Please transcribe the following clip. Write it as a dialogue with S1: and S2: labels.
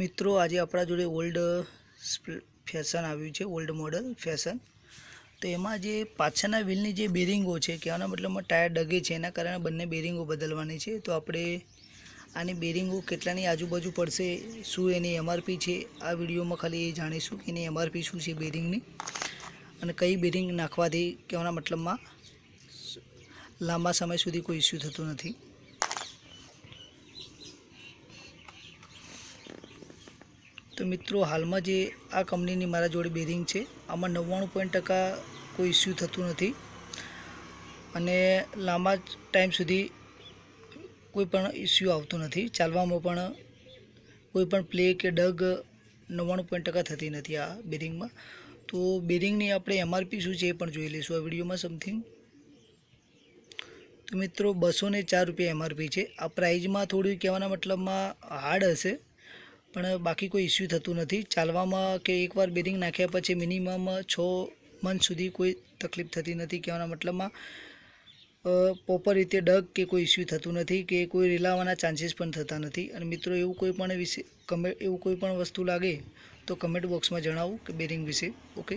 S1: મિત્રો આજે આપણા જોડે ઓલ્ડ ફેશન આવ્યું છે ઓલ્ડ મોડલ ફેશન તો એમાં જે પાછળના વ્હીલની જે બેરિંગો છે કહેવાના મતલબમાં ટાયર ડગે છે એના કારણે બંને બેરિંગો બદલવાની છે તો આપણે આની બેરિંગો કેટલાની આજુબાજુ પડશે શું એની એમઆરપી છે આ વિડીયોમાં ખાલી એ જાણીશું કે એની એમઆરપી શું છે બેરિંગની અને કઈ બેરિંગ નાખવાથી કહેવાના મતલબમાં લાંબા સમય સુધી કોઈ ઇસ્યુ થતો નથી તો મિત્રો હાલમાં જે આ કંપનીની મારા જોડે બેરિંગ છે આમાં નવ્વાણું પોઈન્ટ ટકા કોઈ ઇસ્યુ થતું નથી અને લાંબા ટાઈમ સુધી કોઈ પણ ઇસ્યુ આવતો નથી ચાલવામાં પણ કોઈ પણ પ્લે કે ડગ નવ્વાણું પોઈન્ટ ટકા થતી નથી આ બેરિંગમાં તો બેરિંગની આપણે એમઆરપી શું છે એ પણ જોઈ લઈશું આ વિડીયોમાં સમથિંગ તો મિત્રો બસો ચાર રૂપિયા એમઆરપી છે આ પ્રાઇઝમાં થોડું કહેવાના મતલબમાં હાર્ડ હશે પણ બાકી કોઈ ઇસ્યુ થતું નથી ચાલવામાં કે એકવાર બેરિંગ નાખ્યા પછી મિનિમમ છ મંથ સુધી કોઈ તકલીફ થતી નથી કહેવાના મતલબમાં પ્રોપર રીતે ડગ કે કોઈ ઇસ્યુ થતું નથી કે કોઈ રિલાવાના ચાન્સીસ પણ થતા નથી અને મિત્રો એવું કોઈ પણ વિશે કમે એવું કોઈ પણ વસ્તુ લાગે તો કમેન્ટ બોક્સમાં જણાવો કે બેરિંગ વિશે ઓકે